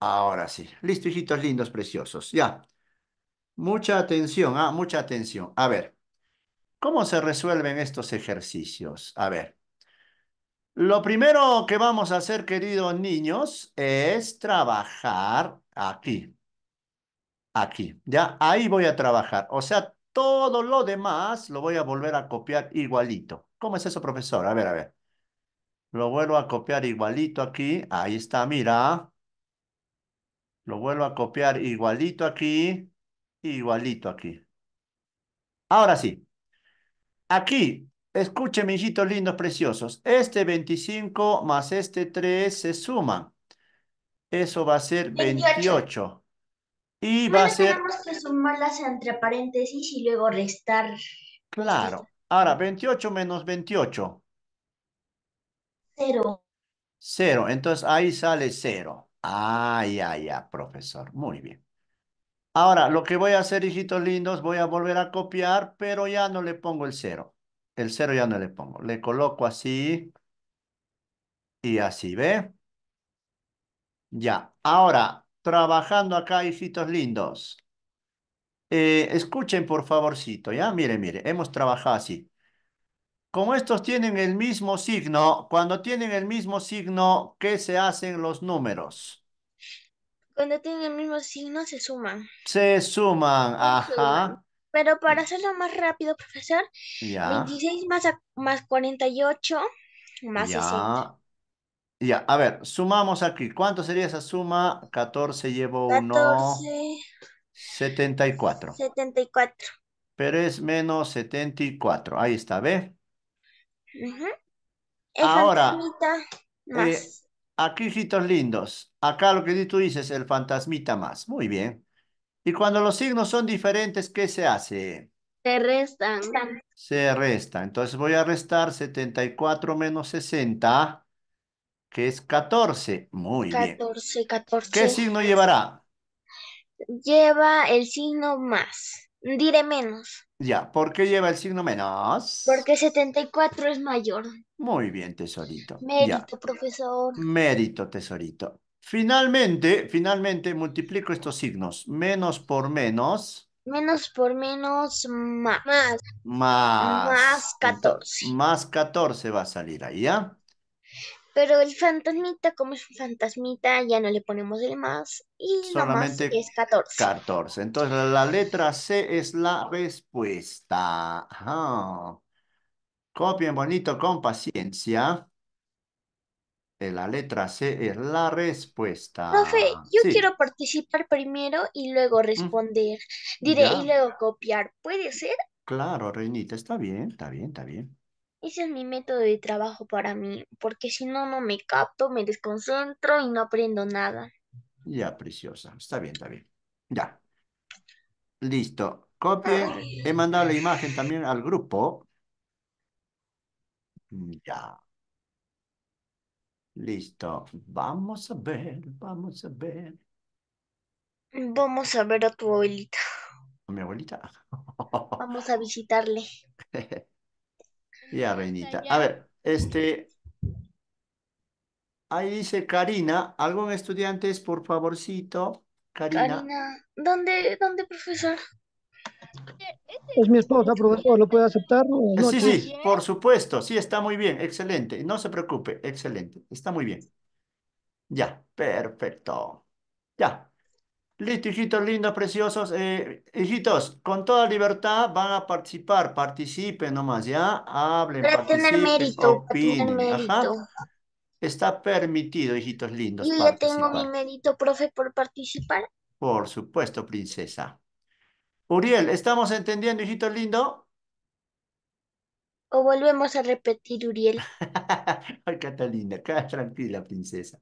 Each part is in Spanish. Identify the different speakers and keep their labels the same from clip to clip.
Speaker 1: Ahora sí. Listo, hijitos lindos, preciosos. Ya. Mucha atención, ah, mucha atención. A ver, ¿cómo se resuelven estos ejercicios? A ver. Lo primero que vamos a hacer, queridos niños, es trabajar aquí. Aquí, ya, ahí voy a trabajar. O sea, todo lo demás lo voy a volver a copiar igualito. ¿Cómo es eso, profesor? A ver, a ver. Lo vuelvo a copiar igualito aquí. Ahí está, mira. Lo vuelvo a copiar igualito aquí, igualito aquí. Ahora sí. Aquí, escuchen, hijitos lindos, preciosos. Este 25 más este 3 se suma. Eso va a ser 28. Y va a ser... Tenemos
Speaker 2: que sumarlas entre paréntesis y luego restar.
Speaker 1: Claro. Ahora, 28 menos 28. Cero. Cero. Entonces ahí sale cero. ¡Ay, ah, ay, ay, profesor. Muy bien. Ahora, lo que voy a hacer, hijitos lindos, voy a volver a copiar, pero ya no le pongo el cero. El cero ya no le pongo. Le coloco así y así, ¿ve? Ya. Ahora, trabajando acá, hijitos lindos. Eh, escuchen, por favorcito, ¿ya? Mire, mire, hemos trabajado así. Como estos tienen el mismo signo, cuando tienen el mismo signo, ¿qué se hacen los números?
Speaker 2: Cuando tienen el mismo signo, se suman.
Speaker 1: Se suman, ajá.
Speaker 2: Pero para hacerlo más rápido, profesor,
Speaker 1: 26
Speaker 2: más, 48 más ya.
Speaker 1: Ya, a ver, sumamos aquí. ¿Cuánto sería esa suma? 14 llevo 14... 74.
Speaker 2: 74.
Speaker 1: Pero es menos 74. Ahí está, ¿ve?
Speaker 2: Ahora, eh, más.
Speaker 1: aquí, hijitos lindos, acá lo que tú dices, el fantasmita más. Muy bien. Y cuando los signos son diferentes, ¿qué se hace?
Speaker 2: Se restan.
Speaker 1: Se resta. Entonces voy a restar 74 menos 60, que es 14. Muy bien.
Speaker 2: 14, 14. ¿Qué signo llevará? Lleva el signo más. Diré menos.
Speaker 1: Ya, ¿por qué lleva el signo menos?
Speaker 2: Porque 74 es mayor.
Speaker 1: Muy bien, tesorito. Mérito,
Speaker 2: profesor.
Speaker 1: Mérito, tesorito. Finalmente, finalmente multiplico estos signos. Menos por menos.
Speaker 2: Menos por menos, más. Más.
Speaker 1: Más, 14. más 14 va a salir ahí, ¿ya? ¿ah?
Speaker 2: Pero el fantasmita, como es un fantasmita, ya no le ponemos el más y Solamente más es 14.
Speaker 1: 14. Entonces la letra C es la respuesta. Copien bonito con paciencia. Eh, la letra C es la respuesta. Profe, yo quiero
Speaker 2: participar primero y luego responder. Diré y luego copiar. ¿Puede ser?
Speaker 1: Claro, Reinita, está bien, está bien, está bien.
Speaker 2: Ese es mi método de trabajo para mí, porque si no, no me capto, me desconcentro y no aprendo nada.
Speaker 1: Ya, preciosa. Está bien, está bien. Ya. Listo. Copie. He mandado la imagen también al grupo. Ya. Listo. Vamos a ver,
Speaker 2: vamos a ver. Vamos a ver a tu abuelita.
Speaker 1: ¿A mi abuelita?
Speaker 2: Vamos a visitarle.
Speaker 1: Ya, Reinita. A ver, este... Ahí dice Karina, ¿algún estudiante, por favorcito? Karina.
Speaker 2: Karina, ¿dónde, dónde profesor? Es mi esposa, este, profesor, ¿lo puede aceptar? Eh, sí, sí,
Speaker 1: por supuesto, sí, está muy bien, excelente, no se preocupe, excelente, está muy bien. Ya, perfecto. Ya, Listo, hijitos lindos, preciosos. Eh, hijitos, con toda libertad van a participar, participen nomás, ¿ya? Hablen, para participen, tener mérito, Está permitido, hijitos lindos. Yo ya tengo mi
Speaker 2: mérito, profe, por participar.
Speaker 1: Por supuesto, princesa. Uriel, ¿estamos entendiendo, hijitos lindo?
Speaker 2: O volvemos a repetir, Uriel.
Speaker 1: Ay, Catalina, queda tranquila, princesa.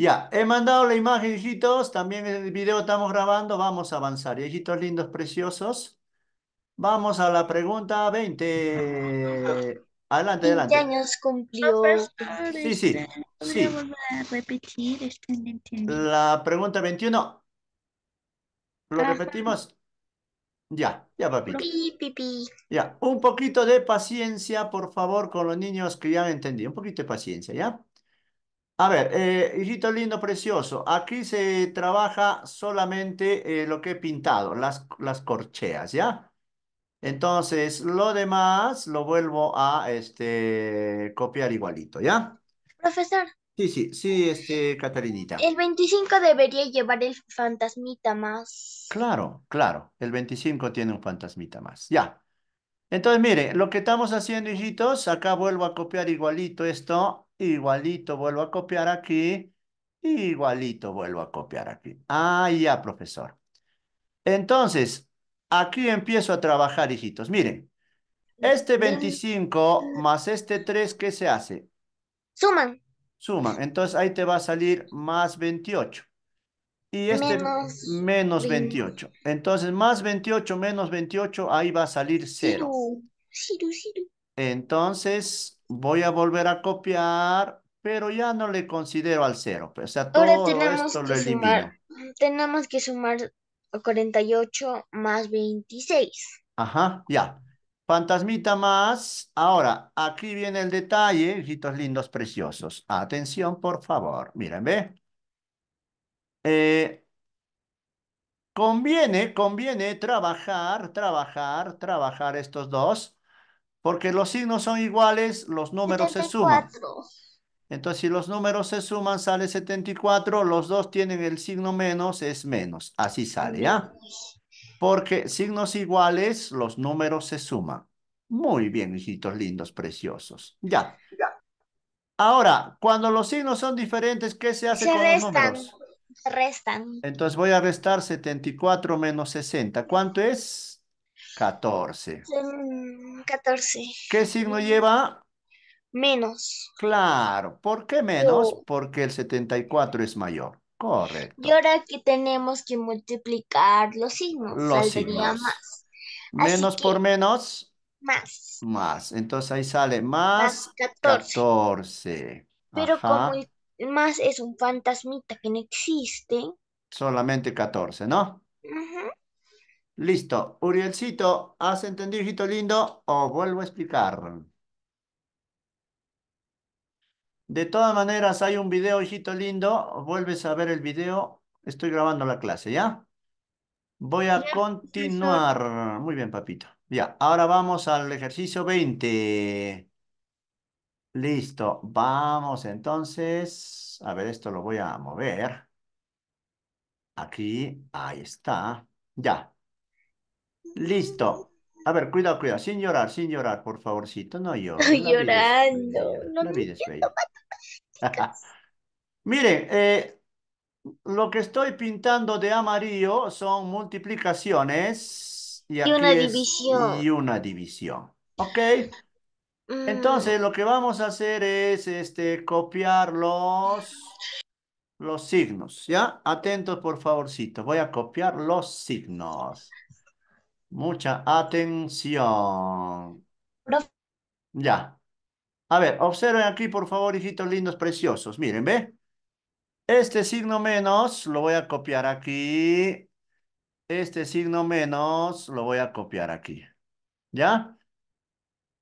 Speaker 1: Ya, he mandado la imagen, hijitos. También el video estamos grabando. Vamos a avanzar. Hijitos lindos, preciosos. Vamos a la pregunta 20. Adelante, adelante.
Speaker 2: años cumplió? Ah, pues, ah, sí, sí. repetir? Este,
Speaker 1: la pregunta 21. ¿Lo ah, repetimos? Ya, ya, papito. Ya, un poquito de paciencia, por favor, con los niños que ya han entendido. Un poquito de paciencia, ¿ya? A ver, eh, hijito lindo, precioso, aquí se trabaja solamente eh, lo que he pintado, las, las corcheas, ¿ya? Entonces, lo demás lo vuelvo a este, copiar igualito, ¿ya? Profesor. Sí, sí, sí, este, Catarinita. El
Speaker 2: 25 debería llevar el fantasmita más.
Speaker 1: Claro, claro, el 25 tiene un fantasmita más, ya. Entonces, mire, lo que estamos haciendo, hijitos, acá vuelvo a copiar igualito esto igualito vuelvo a copiar aquí, igualito vuelvo a copiar aquí. Ah, ya, profesor. Entonces, aquí empiezo a trabajar, hijitos. Miren, este 25 más este 3, ¿qué se hace? Suman. Suman. Entonces, ahí te va a salir más 28. Y este menos, menos 28. Entonces, más 28 menos 28, ahí va a salir 0. Entonces, voy a volver a copiar, pero ya no le considero al cero. Pues, o sea, todo esto lo elimino. Sumar,
Speaker 2: tenemos que sumar 48 más 26.
Speaker 1: Ajá, ya. Fantasmita más. Ahora, aquí viene el detalle, hijitos lindos, preciosos. Atención, por favor. Miren, ¿ve? Eh, conviene, conviene trabajar, trabajar, trabajar estos dos porque los signos son iguales, los números se suman. Entonces, si los números se suman, sale 74. Los dos tienen el signo menos, es menos. Así sale, ¿ya? ¿ah? Porque signos iguales, los números se suman. Muy bien, hijitos lindos, preciosos. Ya. ya. Ahora, cuando los signos son diferentes, ¿qué se hace se con restan. los números?
Speaker 2: Se restan.
Speaker 1: Entonces voy a restar 74 menos 60. ¿Cuánto es? 14. 14. Mm, ¿Qué signo mm. lleva?
Speaker 2: Menos.
Speaker 1: Claro. ¿Por qué menos? Porque el 74 es mayor. Correcto.
Speaker 2: Y ahora que tenemos que multiplicar los signos, saldría más.
Speaker 1: menos por menos. Más. Más. Entonces ahí sale más, 14. Pero como
Speaker 2: más es un fantasmita que no existe.
Speaker 1: Solamente 14, ¿no? Ajá Listo. Urielcito, ¿has entendido, hijito lindo? O vuelvo a explicar. De todas maneras, hay un video, hijito lindo. Vuelves a ver el video. Estoy grabando la clase, ¿ya? Voy a continuar. Muy bien, papito. Ya, ahora vamos al ejercicio 20. Listo. Vamos entonces. A ver, esto lo voy a mover. Aquí, ahí está. Ya. Listo. A ver, cuidado, cuidado. Sin llorar, sin llorar, por favorcito. No llores. Estoy llorando. no, Miren, eh, lo que estoy pintando de amarillo son multiplicaciones. Y, una división. Y una división. ¿Ok? Mm. Entonces, lo que vamos a hacer es este, copiar los, los signos, ¿ya? Atentos, por favorcito. Voy a copiar los signos. Mucha atención. Ya. A ver, observen aquí, por favor, hijitos lindos, preciosos. Miren, ¿ve? Este signo menos lo voy a copiar aquí. Este signo menos lo voy a copiar aquí. ¿Ya?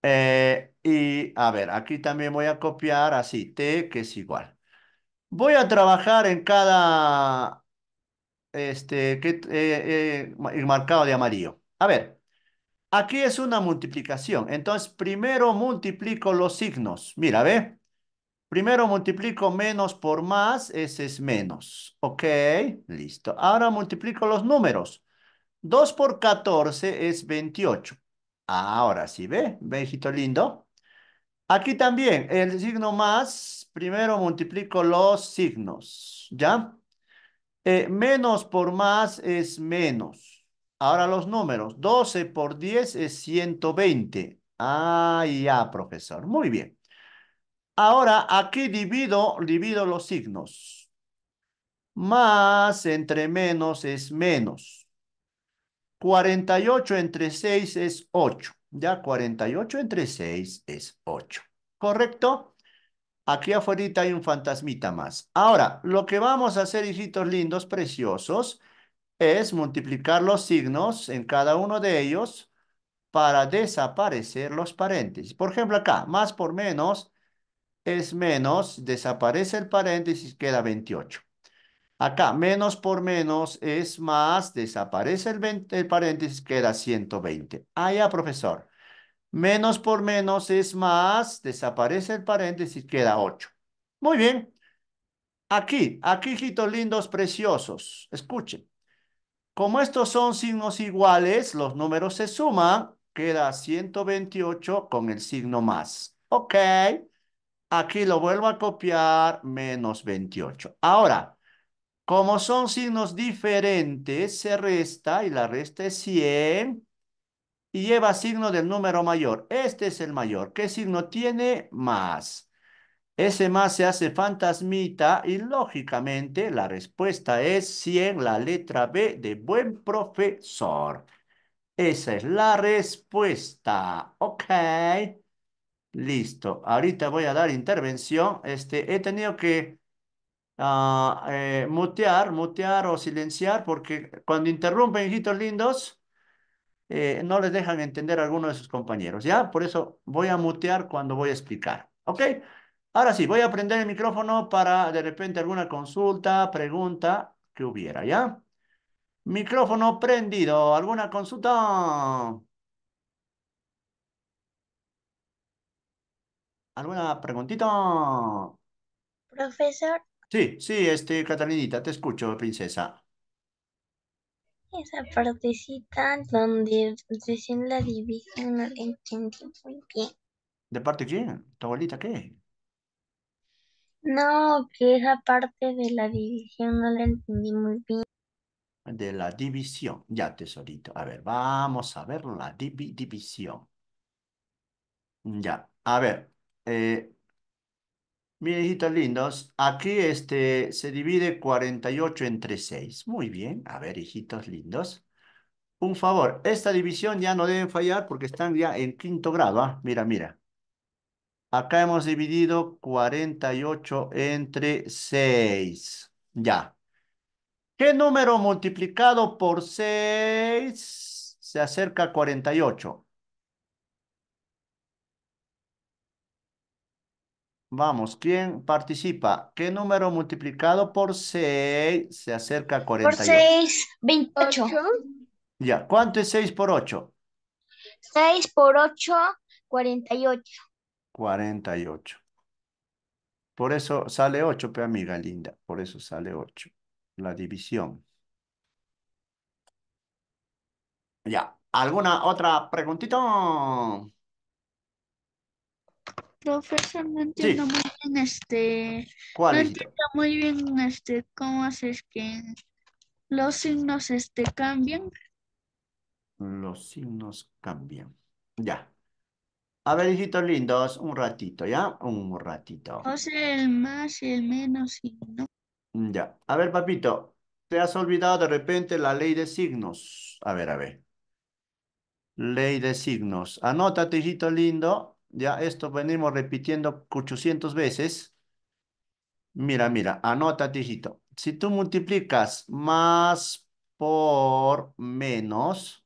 Speaker 1: Eh, y a ver, aquí también voy a copiar así, T que es igual. Voy a trabajar en cada este, que, eh, eh, marcado de amarillo. A ver, aquí es una multiplicación. Entonces, primero multiplico los signos. Mira, ve. Primero multiplico menos por más, ese es menos. Ok, listo. Ahora multiplico los números. 2 por 14 es 28. Ahora sí, ve, vejito lindo. Aquí también, el signo más, primero multiplico los signos, ¿ya? Eh, menos por más es menos. Ahora los números. 12 por 10 es 120. Ah, ya, profesor. Muy bien. Ahora aquí divido, divido los signos. Más entre menos es menos. 48 entre 6 es 8. Ya, 48 entre 6 es 8. ¿Correcto? Aquí afuera hay un fantasmita más. Ahora, lo que vamos a hacer, hijitos lindos, preciosos, es multiplicar los signos en cada uno de ellos para desaparecer los paréntesis. Por ejemplo, acá, más por menos es menos, desaparece el paréntesis, queda 28. Acá, menos por menos es más, desaparece el, paréntesis, queda 120. Ah, ya, profesor. Menos por menos es más, desaparece el paréntesis, queda 8. Muy bien. Aquí, aquí, hijitos lindos, preciosos. Escuchen. Como estos son signos iguales, los números se suman, queda 128 con el signo más. Ok, aquí lo vuelvo a copiar, menos 28. Ahora, como son signos diferentes, se resta y la resta es 100 y lleva signo del número mayor. Este es el mayor. ¿Qué signo tiene? Más. Ese más se hace fantasmita y lógicamente la respuesta es 100, la letra B de buen profesor. Esa es la respuesta. Ok. Listo. Ahorita voy a dar intervención. Este, he tenido que ah, eh, mutear, mutear o silenciar porque cuando interrumpen, hijitos lindos, eh, no les dejan entender a alguno de sus compañeros. ¿Ya? Por eso voy a mutear cuando voy a explicar. ¿Ok? Ahora sí, voy a prender el micrófono para de repente alguna consulta, pregunta que hubiera, ¿ya? Micrófono prendido, ¿alguna consulta? ¿Alguna preguntita?
Speaker 2: Profesor.
Speaker 1: Sí, sí, este, Catalinita, te escucho, princesa.
Speaker 2: Esa partecita donde la división no la entendí muy bien.
Speaker 1: ¿De parte quién? ¿Tu abuelita qué?
Speaker 2: No, que esa parte de la división no la entendí muy bien.
Speaker 1: De la división, ya tesorito. A ver, vamos a ver la división. Ya, a ver. Eh, hijitos lindos, aquí este, se divide 48 entre 6. Muy bien, a ver, hijitos lindos. Un favor, esta división ya no deben fallar porque están ya en quinto grado. ¿ah? Mira, mira. Acá hemos dividido 48 entre 6. Ya. ¿Qué número multiplicado por 6 se acerca a 48? Vamos, ¿quién participa? ¿Qué número multiplicado por 6 se acerca a 48? Por 6,
Speaker 2: 28.
Speaker 1: Ya, ¿cuánto es 6 por 8?
Speaker 2: 6 por 8, 48.
Speaker 1: 48. Por eso sale 8, amiga linda. Por eso sale 8. La división. Ya. ¿Alguna otra preguntita?
Speaker 2: Profesor, no entiendo muy bien este...
Speaker 1: ¿Cuál no entiendo
Speaker 2: muy bien este cómo haces que los signos este cambian.
Speaker 1: Los signos cambian. Ya. A ver, hijitos lindos, un ratito, ¿ya? Un ratito. No
Speaker 2: el más y el menos y
Speaker 1: Ya. A ver, papito, te has olvidado de repente la ley de signos. A ver, a ver. Ley de signos. Anótate, hijito lindo. Ya esto venimos repitiendo 800 veces. Mira, mira, anótate, hijito. Si tú multiplicas más por menos,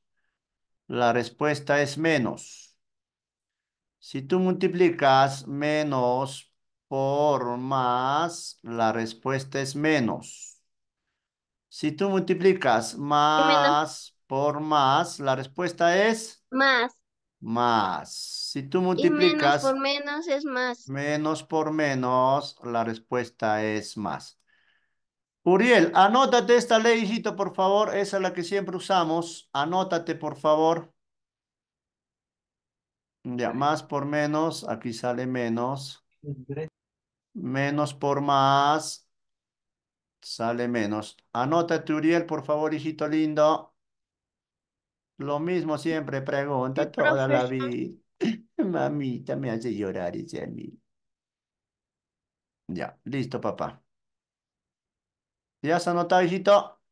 Speaker 1: la respuesta es menos. Si tú multiplicas menos por más, la respuesta es menos. Si tú multiplicas más por más, la respuesta es... Más. Más. Si tú multiplicas... menos por
Speaker 2: menos es más.
Speaker 1: Menos por menos, la respuesta es más. Uriel, anótate esta ley, hijito, por favor. Esa es la que siempre usamos. Anótate, por favor. Ya, más por menos, aquí sale menos. Menos por más, sale menos. Anótate, Uriel, por favor, hijito lindo. Lo mismo siempre, pregunta toda la vida. Mamita, me hace llorar ese a Ya, listo, papá. ¿Ya has anotado, hijito?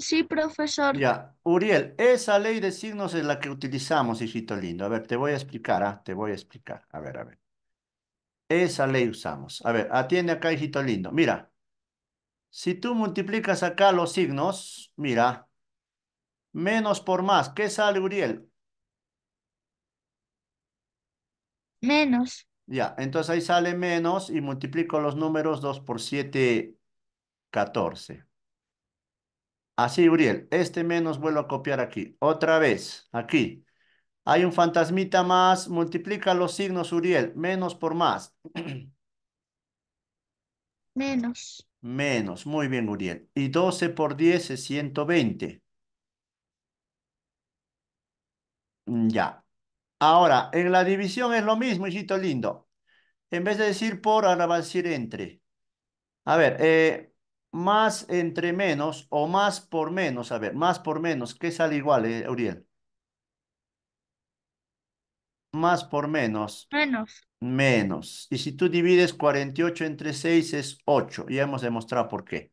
Speaker 2: Sí, profesor.
Speaker 1: Ya, Uriel, esa ley de signos es la que utilizamos, hijito lindo. A ver, te voy a explicar, ¿ah? te voy a explicar. A ver, a ver. Esa ley usamos. A ver, atiende acá, hijito lindo. Mira, si tú multiplicas acá los signos, mira, menos por más, ¿qué sale, Uriel?
Speaker 2: Menos.
Speaker 1: Ya, entonces ahí sale menos y multiplico los números 2 por 7, 14. Así, Uriel, este menos vuelvo a copiar aquí. Otra vez, aquí. Hay un fantasmita más, multiplica los signos, Uriel. Menos por más.
Speaker 2: Menos.
Speaker 1: Menos, muy bien, Uriel. Y 12 por 10 es 120. Ya. Ahora, en la división es lo mismo, hijito lindo. En vez de decir por, ahora va a decir entre. A ver, eh, más entre menos o más por menos. A ver, más por menos. ¿Qué sale igual, eh, Uriel? Más por menos. Menos. Menos. Y si tú divides 48 entre 6 es 8. Ya hemos demostrado por qué.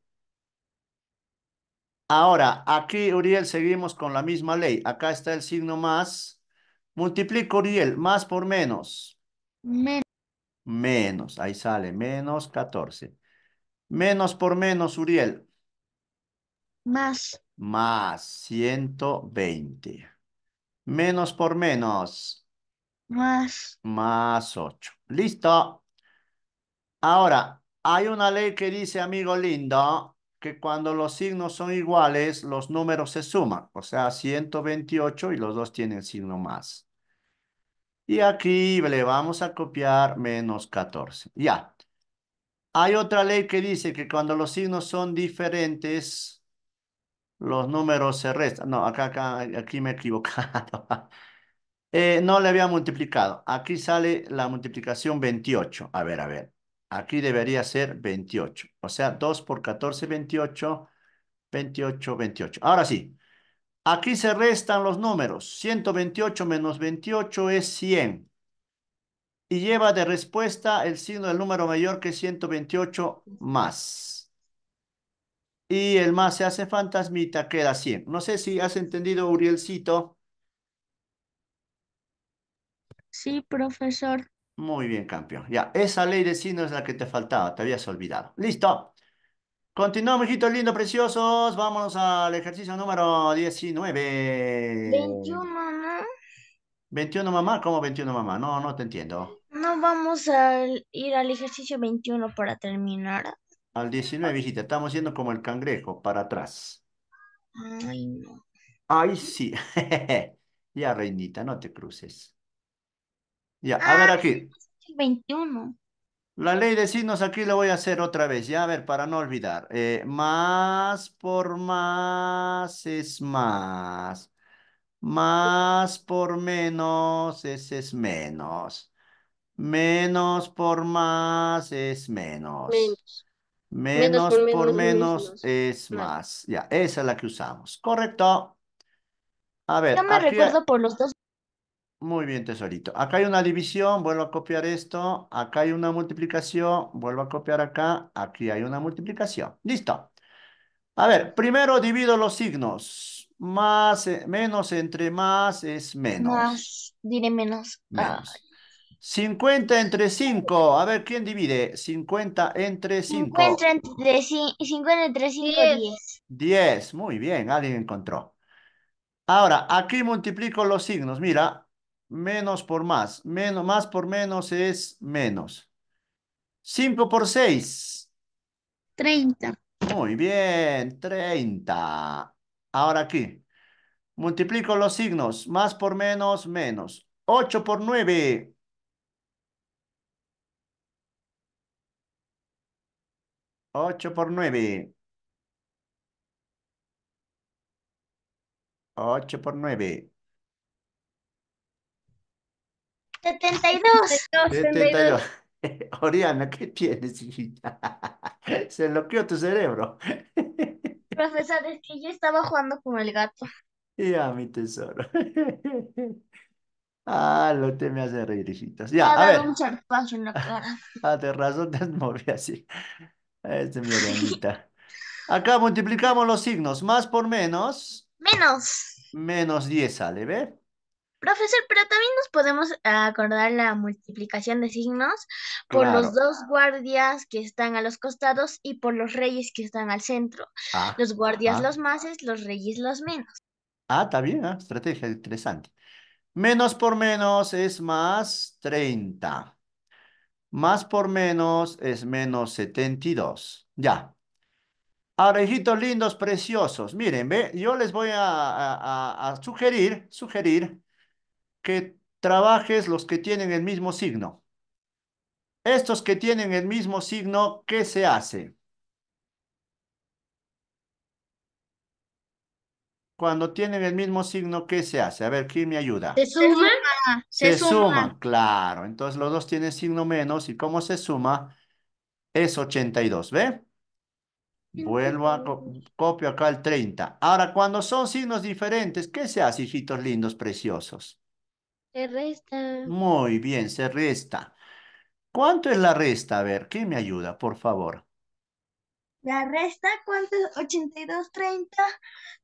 Speaker 1: Ahora, aquí, Uriel, seguimos con la misma ley. Acá está el signo más. Multiplico, Uriel, más por menos. Menos. Menos. Ahí sale, menos 14. Menos por menos, Uriel. Más. Más 120. Menos por menos.
Speaker 2: Más.
Speaker 1: Más 8. Listo. Ahora, hay una ley que dice, amigo lindo, que cuando los signos son iguales, los números se suman. O sea, 128 y los dos tienen signo más. Y aquí le vamos a copiar menos 14. Ya. Hay otra ley que dice que cuando los signos son diferentes, los números se restan. No, acá, acá aquí me he equivocado. Eh, no le había multiplicado. Aquí sale la multiplicación 28. A ver, a ver. Aquí debería ser 28. O sea, 2 por 14, 28. 28, 28. Ahora sí. Aquí se restan los números. 128 menos 28 es 100 y lleva de respuesta el signo del número mayor que 128 más. Y el más se hace fantasmita, queda 100. No sé si has entendido, Urielcito. Sí, profesor. Muy bien, campeón. Ya, esa ley de signos es la que te faltaba, te habías olvidado. Listo. Continuamos, hijitos lindos, preciosos. Vámonos al ejercicio número 19. 21, 21 mamá, ¿cómo 21 mamá? No, no te entiendo.
Speaker 2: No vamos a ir al ejercicio 21 para terminar.
Speaker 1: Al 19, visita, estamos yendo como el cangrejo, para atrás. Ay, no. Ay, sí. ya, reinita, no te cruces. Ya, a ver ah, aquí.
Speaker 2: 21.
Speaker 1: La ley de signos aquí la voy a hacer otra vez, ya, a ver, para no olvidar. Eh, más por más es más. Más por menos, ese es menos. Menos por más es menos. Menos. por, menos, es ah. más. Ya, esa es la que usamos. Correcto. A ver. me recuerdo por los dos. Muy bien, tesorito. Acá hay una división, vuelvo a copiar esto. Acá hay una multiplicación, vuelvo a copiar acá. Aquí hay una multiplicación. Listo. A ver, primero divido los signos más, eh, menos entre más es menos.
Speaker 2: Más, diré menos.
Speaker 1: 50 entre 5. A ver, ¿quién divide? 50 entre 5. 50
Speaker 2: entre, 5 5, 10.
Speaker 1: 10, muy bien, alguien encontró. Ahora, aquí multiplico los signos. Mira, menos por más. Menos, más por menos es menos. 5 por 6. 30. Muy bien, 30. Ahora aquí, multiplico los signos, más por menos, menos. 8 por 9. 8 por 9. 8 por 9.
Speaker 2: 72. 72.
Speaker 1: Oriana, ¿qué tienes, hijita? Se bloqueó tu cerebro.
Speaker 2: Profesor, es que yo estaba jugando con el gato.
Speaker 1: Ya, mi tesoro. Ah, lo te me hace reír, hijitas. Ya, a ver. un
Speaker 2: charpazo en la cara.
Speaker 1: Ah, de razón te moví así. Este mi orenita. Acá multiplicamos los signos. Más por
Speaker 2: menos. Menos.
Speaker 1: Menos 10 sale, ¿ve?
Speaker 2: Profesor, pero también nos podemos acordar la multiplicación de signos
Speaker 1: por los dos
Speaker 2: guardias que están a los costados y por los reyes que están al centro. Ah, los guardias los los máses, los reyes los menos.
Speaker 1: Ah, está bien, ah, estrategia interesante. Menos por menos es más 30. Más por menos es menos 72. Ya. Arejitos lindos, preciosos. Miren, ve, yo les voy a sugerir, sugerir que trabajes los que tienen el mismo signo. Estos que tienen el mismo signo, ¿qué se hace? Cuando tienen el mismo signo, ¿qué se hace? A ver, ¿quién me ayuda? Se
Speaker 2: suma. Se, suma.
Speaker 1: claro. Entonces los dos tienen signo menos y cómo se suma es 82, ¿ve? Vuelvo a copiar copio acá el 30. Ahora, cuando son signos diferentes, ¿qué se hace, hijitos lindos, preciosos?
Speaker 2: Se resta.
Speaker 1: Muy bien, se resta. ¿Cuánto es la resta? A ver, ¿quién me ayuda, por favor?
Speaker 2: La resta, ¿cuánto es? 82, 30,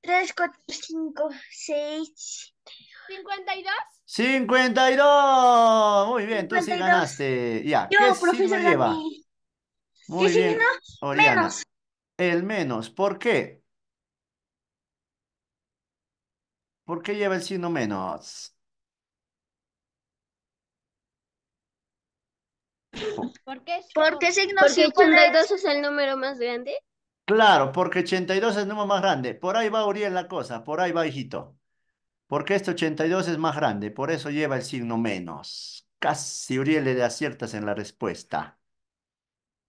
Speaker 2: 3, 4, 5, 6. 52.
Speaker 1: 52. Muy bien, entonces tú sí ganaste. Ya, Yo, ¿qué profesor, signo lleva? Menos. El menos, ¿por qué? ¿Por qué lleva el signo menos?
Speaker 2: ¿Por qué, signo Porque 82 es el número más grande.
Speaker 1: Claro, porque 82 es el número más grande. Por ahí va Uriel la cosa, por ahí va hijito. Porque este 82 es más grande, por eso lleva el signo menos. Casi Uriel le aciertas en la respuesta.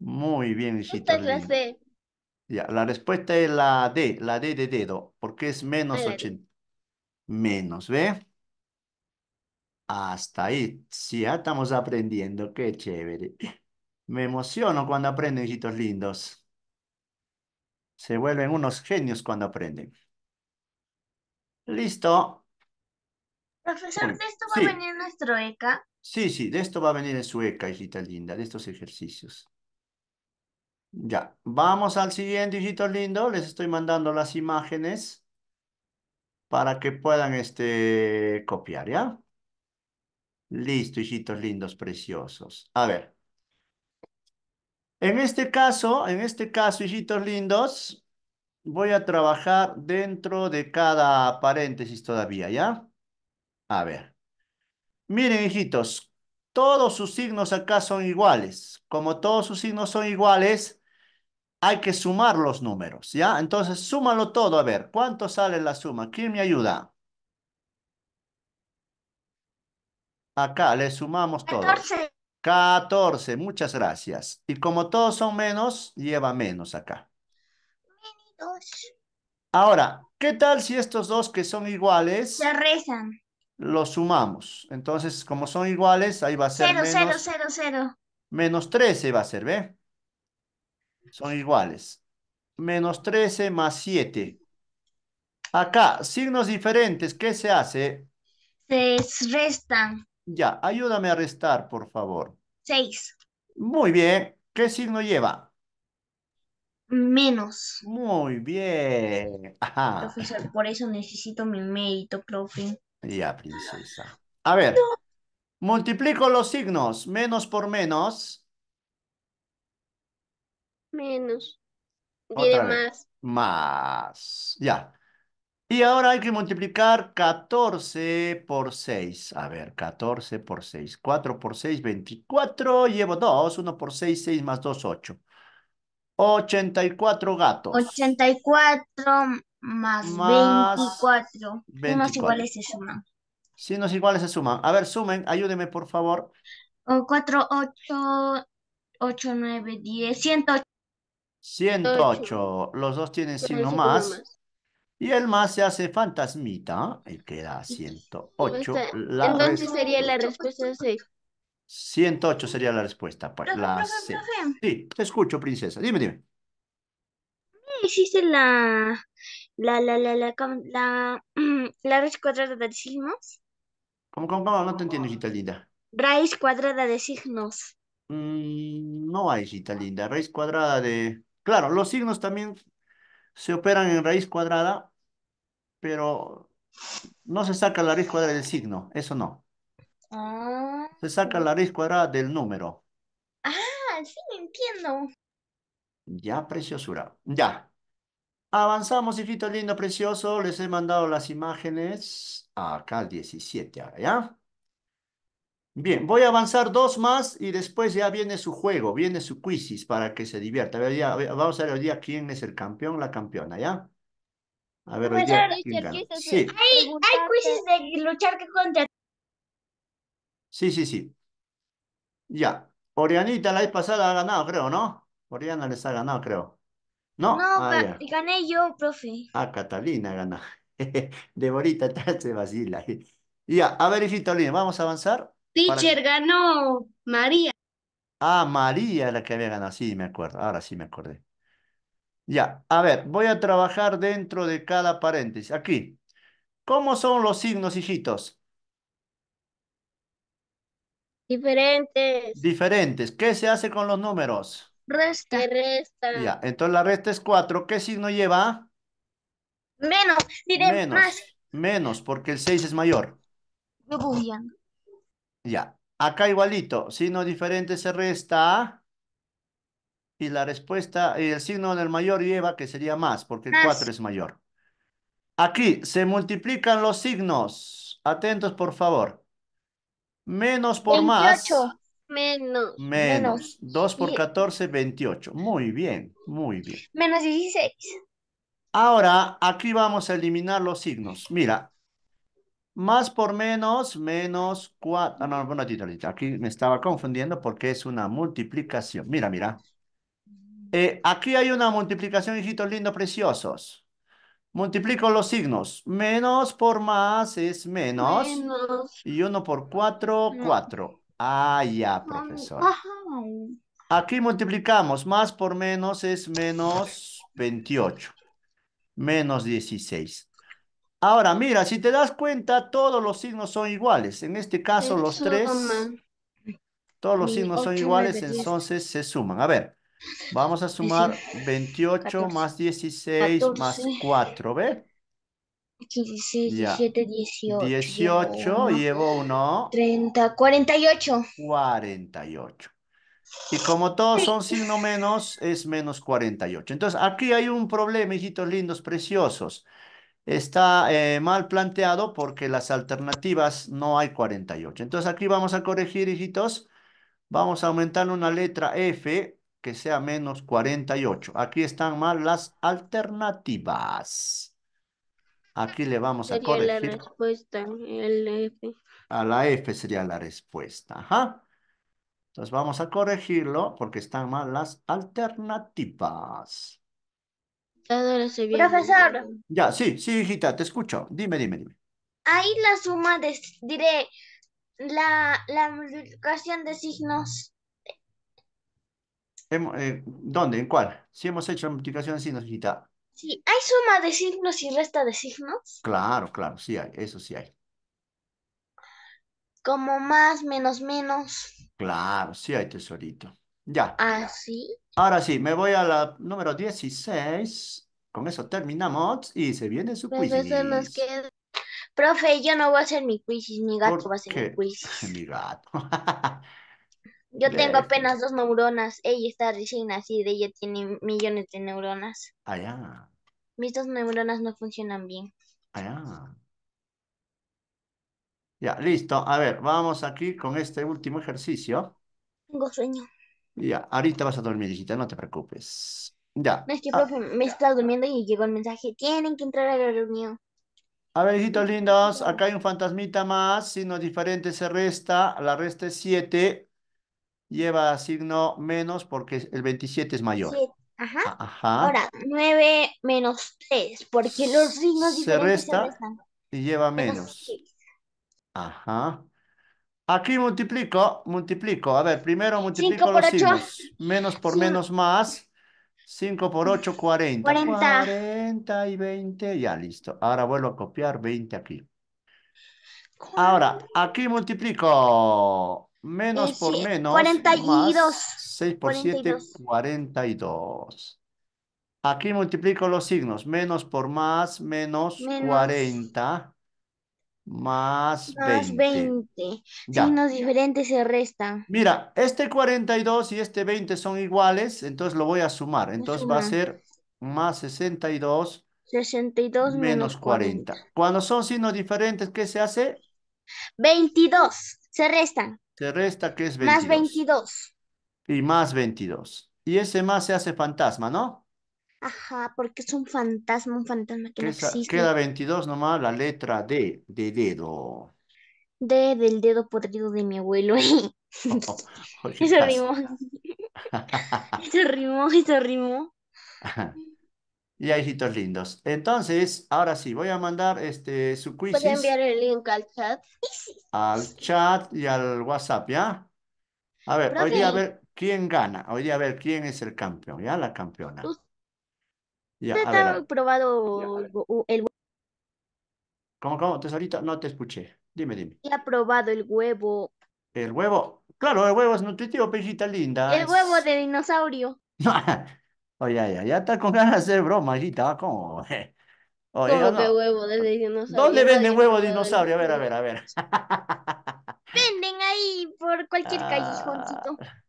Speaker 1: Muy bien, hijito. Esta es la Ya, la respuesta es la D, la D de dedo, porque es menos 80. Menos, ¿ve? Hasta ahí. sí, ya estamos aprendiendo, qué chévere. Me emociono cuando aprenden, hijitos lindos. Se vuelven unos genios cuando aprenden. Listo.
Speaker 2: Profesor, ¿de esto va a venir nuestro ECA?
Speaker 1: Sí, sí, de esto va a venir en su ECA, hijita linda, de estos ejercicios. Ya, vamos al siguiente, hijitos lindos. Les estoy mandando las imágenes para que puedan este, copiar, ¿ya? Listo, hijitos lindos, preciosos. A ver. En este caso, en este caso, hijitos lindos, voy a trabajar dentro de cada paréntesis todavía, ¿ya? A ver. Miren, hijitos, todos sus signos acá son iguales. Como todos sus signos son iguales, hay que sumar los números, ¿ya? Entonces, súmalo todo. A ver, ¿cuánto sale la suma? ¿Quién me ayuda? Acá le sumamos todos. 14. 14, muchas gracias. Y como todos son menos, lleva menos acá. Menos. Ahora, ¿qué tal si estos dos que son iguales... Se rezan. Los sumamos. Entonces, como son iguales, ahí va a ser cero, menos...
Speaker 2: 0, 0.
Speaker 1: menos 13 va a ser, ¿ve? Son iguales. Menos 13 más 7. Acá, signos diferentes, ¿qué se hace?
Speaker 2: Se restan.
Speaker 1: Ya, ayúdame a restar, por favor. Seis. Muy bien. ¿Qué signo lleva? Menos. Muy bien. Profesor,
Speaker 2: por eso necesito mi mérito, profe.
Speaker 1: Ya, princesa. A ver, multiplico los signos. Menos por menos.
Speaker 2: Menos. más.
Speaker 1: Más. Ya. Y ahora hay que multiplicar 14 por 6. A ver, 14 por 6. 4 por 6, 24. Llevo 2. 1 por 6, 6 más 2, 8. 84 gatos.
Speaker 2: 84 más, más 24. 24. Unos iguales se suman.
Speaker 1: Sí, unos iguales se suman. A ver, sumen. Ayúdenme, por favor.
Speaker 2: 4, 8, 8, 9, 10, 108.
Speaker 1: 108. Los dos tienen signo más. Y el más se hace fantasmita y queda 108. La Entonces
Speaker 2: sería la respuesta 6.
Speaker 1: 108 sería la respuesta. Pues, la Sí, te escucho, princesa. Dime, dime.
Speaker 2: Hiciste la la la la la la, la raíz cuadrada de signos.
Speaker 1: ¿Cómo, cómo, cómo? No te entiendo, hijita linda.
Speaker 2: Raíz cuadrada de signos.
Speaker 1: Mm, no hay, hijita linda. Raíz cuadrada de... Claro, los signos también se operan en raíz cuadrada, pero no se saca la raíz cuadrada del signo, eso no.
Speaker 2: Ah. Se saca la
Speaker 1: raíz cuadrada del número.
Speaker 2: Ah, sí, entiendo.
Speaker 1: Ya, preciosura. Ya. Avanzamos, hijito lindo, precioso. Les he mandado las imágenes acá al 17 ¿ya? Bien, voy a avanzar dos más y después ya viene su juego, viene su quizis para que se divierta. ya, vamos a ver hoy día quién es el campeón, la campeona, ¿ya? A ver, hoy Hay,
Speaker 2: quizis de luchar contra.
Speaker 1: Sí, sí, sí. Ya. Orianita la vez pasada ha ganado, creo, ¿no? Oriana les ha ganado, creo. No, no ah,
Speaker 2: gané yo, profe.
Speaker 1: Ah, Catalina gana. Deborita, se vacila. Ya, a ver, hijito, vamos a
Speaker 2: avanzar. Teacher, ganó María.
Speaker 1: Ah, María la que había ganado. Sí, me acuerdo. Ahora sí me acordé. Ya, a ver, voy a trabajar dentro de cada paréntesis. Aquí. ¿Cómo son los signos, hijitos?
Speaker 2: Diferentes.
Speaker 1: Diferentes. ¿Qué se hace con los números?
Speaker 2: Resta. resta. Ya,
Speaker 1: entonces la resta es cuatro. ¿Qué signo lleva?
Speaker 2: Menos. Menos.
Speaker 1: Menos, porque el seis es mayor. Yo voy a... Ya, acá igualito, signo diferente se resta y la respuesta, el signo del mayor lleva que sería más, porque el 4 es mayor. Aquí se multiplican los signos. Atentos, por favor. Menos por más.
Speaker 2: Menos. Menos. 2 por
Speaker 1: 14, 28. Muy bien, muy bien.
Speaker 2: Menos 16.
Speaker 1: Ahora, aquí vamos a eliminar los signos. Mira, más por menos, menos 4. ah no, bueno Aquí me estaba confundiendo porque es una multiplicación. Mira, mira. Mm. Eh, aquí hay una multiplicación, hijitos lindos, preciosos. Multiplico los signos. Menos por más es menos. Y uno por cuatro, mm. cuatro. Ah, ya, profesor. Aquí multiplicamos. Más por menos es menos 28. Menos 16. Ahora, mira, si te das cuenta, todos los signos son iguales. En este caso, los tres, todos los signos son iguales, entonces se suman. A ver, vamos a sumar 28 más 16 más 4, ¿ve?
Speaker 2: 16, 17, 18. 18,
Speaker 1: llevo uno.
Speaker 2: 30, 48.
Speaker 1: 48. Y como todos son signo menos, es menos 48. Entonces, aquí hay un problema, hijitos lindos, preciosos está eh, mal planteado porque las alternativas no hay 48. Entonces aquí vamos a corregir, hijitos. Vamos a aumentar una letra F que sea menos 48. Aquí están mal las alternativas. Aquí le vamos a corregir. la
Speaker 2: respuesta, el F.
Speaker 1: A la F sería la respuesta, Entonces vamos a corregirlo porque están mal las alternativas.
Speaker 2: Bien. Profesor.
Speaker 1: Ya, sí, sí, hijita, te escucho. Dime, dime, dime.
Speaker 2: Ahí la suma de, diré, la, multiplicación de signos.
Speaker 1: Eh, ¿Dónde? ¿En cuál? Si hemos hecho la multiplicación de signos, hijita.
Speaker 2: Sí, ¿hay suma de signos y resta de signos?
Speaker 1: Claro, claro, sí hay, eso sí hay.
Speaker 2: Como más, menos, menos.
Speaker 1: Claro, sí hay, tesorito. Ya.
Speaker 2: ¿Ah, sí?
Speaker 1: Ahora sí, me voy a la número 16. Con eso terminamos y se viene su
Speaker 2: pues quiz. Profe, yo no voy a hacer mi quiz, mi gato va a hacer mi quiz.
Speaker 1: mi gato. yo tengo
Speaker 2: apenas dos neuronas. Ella está recién nacida, ella tiene millones de neuronas.
Speaker 1: ya.
Speaker 2: Mis dos neuronas no funcionan bien.
Speaker 1: ya. Ya, listo. A ver, vamos aquí con este último ejercicio. Tengo sueño. Ya, ahorita vas a dormir, hijita, no te preocupes. Ya. No,
Speaker 2: es que, ah. profe, me he durmiendo y llegó el mensaje, tienen que entrar a la reunión.
Speaker 1: A ver, hijitos lindos, acá hay un fantasmita más, signo diferente se resta, la resta es 7, lleva signo menos porque el 27 es mayor.
Speaker 2: Ah, ajá. Ahora, nueve menos tres porque los signos se diferentes resta se restan.
Speaker 1: Y lleva menos Ajá. Aquí multiplico, multiplico. A ver, primero multiplico los signos. Menos por menos más. 5 por 8, 40. 40. y 20. Ya, listo. Ahora vuelvo a copiar 20 aquí. Ahora, aquí multiplico menos por menos. 42. 6 por 7, 42. Aquí multiplico los signos. Menos por más, menos, menos. 40 más, 20.
Speaker 2: Signos diferentes se restan.
Speaker 1: Mira, este 42 y este 20 son iguales, entonces lo voy a sumar. Entonces va a ser más 62.
Speaker 2: 62 menos
Speaker 1: 40. Cuando son signos diferentes, ¿qué se hace?
Speaker 2: 22. Se restan.
Speaker 1: Se resta que es 22. Más
Speaker 2: 22.
Speaker 1: Y más 22. Y ese más se hace fantasma, ¿no?
Speaker 2: Ajá, porque es un fantasma, un fantasma que no existe. queda
Speaker 1: 22 nomás la letra D de dedo.
Speaker 2: D del dedo podrido de mi abuelo.
Speaker 1: Oh, eso rimó.
Speaker 2: eso rimó,
Speaker 1: Y hay hijitos lindos. Entonces, ahora sí, voy a mandar este, su quiz. a enviar
Speaker 2: el link al chat?
Speaker 1: Al chat y al WhatsApp, ¿ya? A ver, hoy día a ver quién gana. Hoy día a ver quién es el campeón, ¿ya? La campeona. Ya, ¿Usted
Speaker 2: probado el huevo?
Speaker 1: ¿Cómo, cómo? Tesorita? no te escuché. Dime, dime.
Speaker 2: ¿Ya ha probado el huevo?
Speaker 1: ¿El huevo? Claro, el huevo es nutritivo, pechita linda. El
Speaker 2: huevo de dinosaurio.
Speaker 1: Oye, ya, ya está con ganas de hacer broma, hijita. ¿Cómo? Oye,
Speaker 2: huevo de dinosaurio? ¿Dónde
Speaker 1: venden huevo de dinosaurio? A ver, a ver, a ver.
Speaker 2: Venden ahí por cualquier callejoncito. Ah.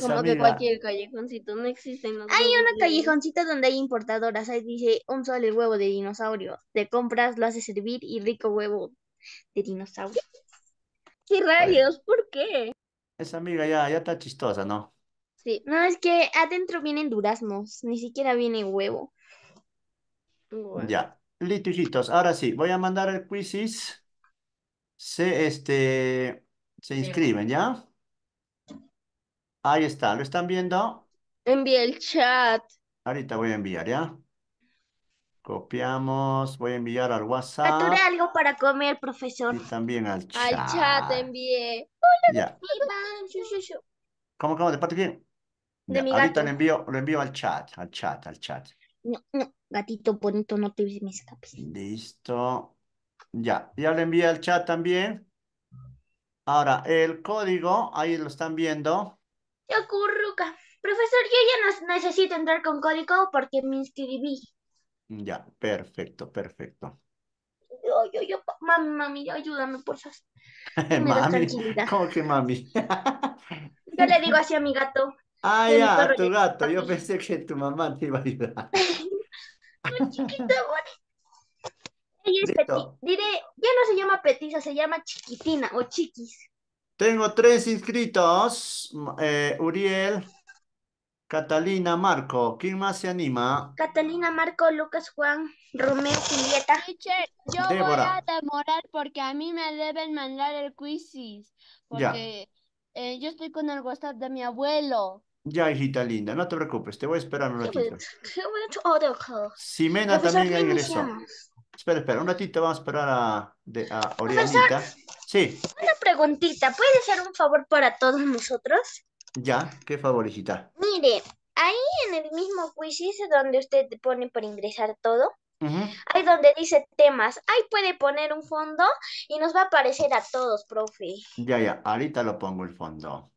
Speaker 1: Como que cualquier
Speaker 2: callejoncito no existen. Los hay una callejoncita donde hay importadoras. Ahí dice un solo huevo de dinosaurio. Te compras, lo haces servir y rico huevo de dinosaurio. ¿Qué rayos? ¿Por qué?
Speaker 1: Esa amiga ya, ya está chistosa, ¿no?
Speaker 2: Sí, no, es que adentro vienen duraznos. Ni siquiera viene huevo. Ya,
Speaker 1: listo, Ahora sí, voy a mandar el quizis Se, este, se inscriben, ¿ya? Ahí está, ¿lo están viendo?
Speaker 2: Envié el chat.
Speaker 1: Ahorita voy a enviar, ¿ya? Copiamos, voy a enviar al WhatsApp.
Speaker 2: algo para comer, profesor.
Speaker 1: también al chat. Al chat
Speaker 2: envié. Hola,
Speaker 1: cómo? ¿De parte quién?
Speaker 2: De ahorita Lo,
Speaker 1: envío, al chat, al chat, al chat.
Speaker 2: No, no, gatito bonito, no te me escapes.
Speaker 1: Listo. Ya, ya le envié al chat también. Ahora, el código, ahí lo están viendo.
Speaker 2: Yo curruca. Profesor, yo ya no necesito entrar con código porque me inscribí.
Speaker 1: Ya, perfecto, perfecto.
Speaker 2: Yo, yo, yo, mami, mami, ayúdame, por favor.
Speaker 1: mami, ¿cómo que mami?
Speaker 2: yo le digo así a mi gato. Ah, ya, a
Speaker 1: tu gato. Yo pensé que tu mamá te iba a ayudar.
Speaker 2: mi chiquito, Ella es Diré, ya no se llama Petisa, se llama chiquitina o chiquis.
Speaker 1: Tengo tres inscritos. Eh, Uriel, Catalina, Marco. ¿Quién más se anima?
Speaker 2: Catalina, Marco, Lucas, Juan, Romeo, Julieta. yo voy a demorar porque a mí me deben mandar el quizis. Porque eh, yo estoy con el WhatsApp de mi abuelo.
Speaker 1: Ya, hijita linda, no te preocupes, te voy a esperar un ratito.
Speaker 2: Simena oh, también ingresó.
Speaker 1: Espera, espera, un ratito vamos a esperar a, de, a Sí
Speaker 2: preguntita. ¿Puede ser un favor para todos nosotros?
Speaker 1: Ya, ¿qué hijita?
Speaker 2: Mire, ahí en el mismo quiz donde usted pone para ingresar todo. Ahí donde dice temas, ahí puede poner un fondo y nos va a aparecer a todos, profe.
Speaker 1: Ya, ya, ahorita lo pongo el fondo.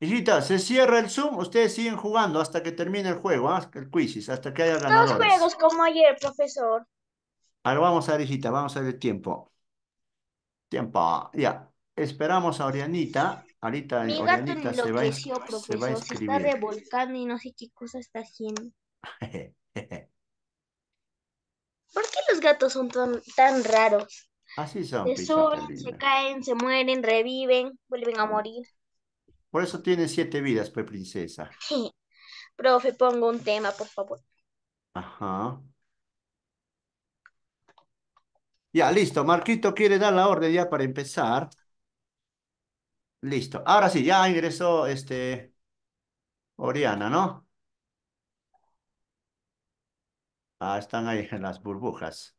Speaker 1: Hijita, se cierra el Zoom, ustedes siguen jugando hasta que termine el juego, ¿ah? el quiz, hasta que haya ganadores. Dos
Speaker 2: juegos como ayer, profesor.
Speaker 1: Ahora vamos a ver, hijita, vamos a ver el tiempo. Tiempo. Ya. Esperamos a Orianita. Ahorita se va, se va a Se está
Speaker 2: revolcando y no sé qué cosa está haciendo. ¿Por qué los gatos son tan, raros?
Speaker 1: Así son. Se suben, se
Speaker 2: caen, se mueren, reviven, vuelven a morir.
Speaker 1: Por eso tiene siete vidas, pues, princesa.
Speaker 2: Sí. Profe, pongo un tema, por favor.
Speaker 1: Ajá. Ya, listo. Marquito quiere dar la orden ya para empezar. Listo. Ahora sí, ya ingresó este Oriana, ¿no? Ah, están ahí las burbujas.